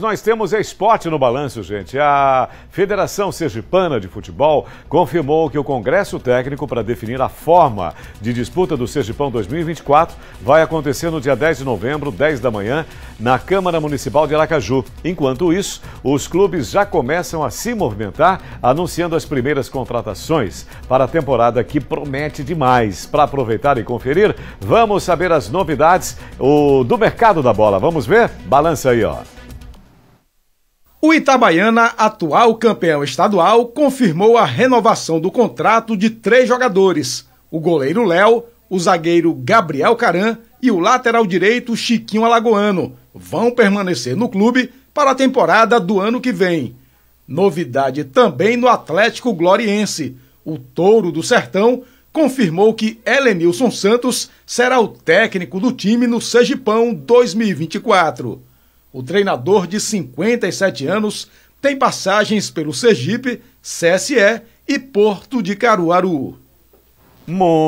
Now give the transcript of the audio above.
nós temos esporte no balanço, gente. A Federação Sergipana de Futebol confirmou que o Congresso Técnico para definir a forma de disputa do Sergipão 2024 vai acontecer no dia 10 de novembro, 10 da manhã, na Câmara Municipal de Aracaju. Enquanto isso, os clubes já começam a se movimentar, anunciando as primeiras contratações para a temporada que promete demais. Para aproveitar e conferir, vamos saber as novidades do mercado da bola. Vamos ver? Balança aí, ó. O Itabaiana, atual campeão estadual, confirmou a renovação do contrato de três jogadores: o goleiro Léo, o zagueiro Gabriel Caran e o lateral direito Chiquinho Alagoano. Vão permanecer no clube para a temporada do ano que vem. Novidade também no Atlético Gloriense. O Touro do Sertão confirmou que Helenilson Santos será o técnico do time no Sergipão 2024. O treinador de 57 anos tem passagens pelo Sergipe, CSE e Porto de Caruaru. Mon